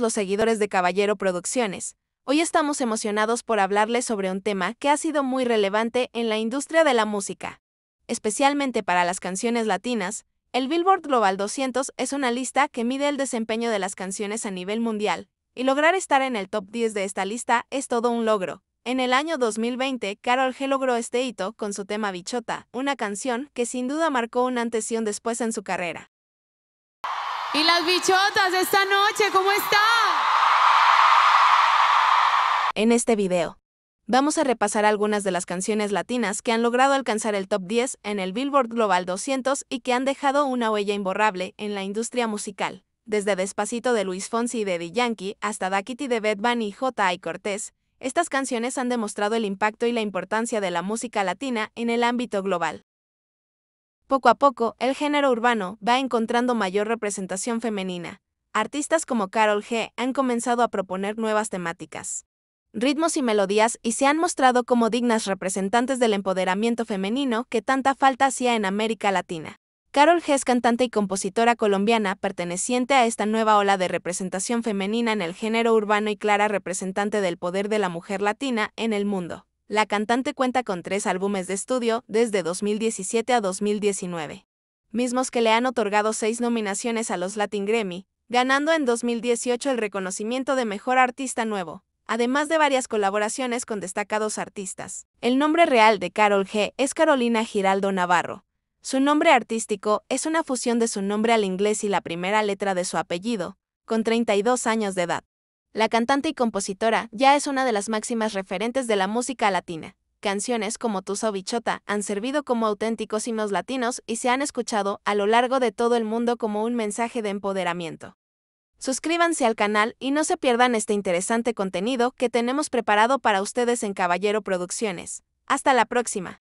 los seguidores de Caballero Producciones. Hoy estamos emocionados por hablarles sobre un tema que ha sido muy relevante en la industria de la música. Especialmente para las canciones latinas, el Billboard Global 200 es una lista que mide el desempeño de las canciones a nivel mundial, y lograr estar en el top 10 de esta lista es todo un logro. En el año 2020, Carol G logró este hito con su tema Bichota, una canción que sin duda marcó un antes y un después en su carrera. Y las bichotas esta noche, ¿cómo están? En este video, vamos a repasar algunas de las canciones latinas que han logrado alcanzar el top 10 en el Billboard Global 200 y que han dejado una huella imborrable en la industria musical, desde Despacito de Luis Fonsi y Daddy Yankee hasta Daquiti de Bad Bunny y J.I. Cortés. Estas canciones han demostrado el impacto y la importancia de la música latina en el ámbito global. Poco a poco, el género urbano va encontrando mayor representación femenina. Artistas como Carol G han comenzado a proponer nuevas temáticas, ritmos y melodías y se han mostrado como dignas representantes del empoderamiento femenino que tanta falta hacía en América Latina. Carol G es cantante y compositora colombiana perteneciente a esta nueva ola de representación femenina en el género urbano y clara representante del poder de la mujer latina en el mundo. La cantante cuenta con tres álbumes de estudio desde 2017 a 2019, mismos que le han otorgado seis nominaciones a los Latin Grammy, ganando en 2018 el reconocimiento de Mejor Artista Nuevo, además de varias colaboraciones con destacados artistas. El nombre real de Carol G es Carolina Giraldo Navarro. Su nombre artístico es una fusión de su nombre al inglés y la primera letra de su apellido, con 32 años de edad. La cantante y compositora ya es una de las máximas referentes de la música latina. Canciones como Tu o Bichota han servido como auténticos himnos latinos y se han escuchado a lo largo de todo el mundo como un mensaje de empoderamiento. Suscríbanse al canal y no se pierdan este interesante contenido que tenemos preparado para ustedes en Caballero Producciones. Hasta la próxima.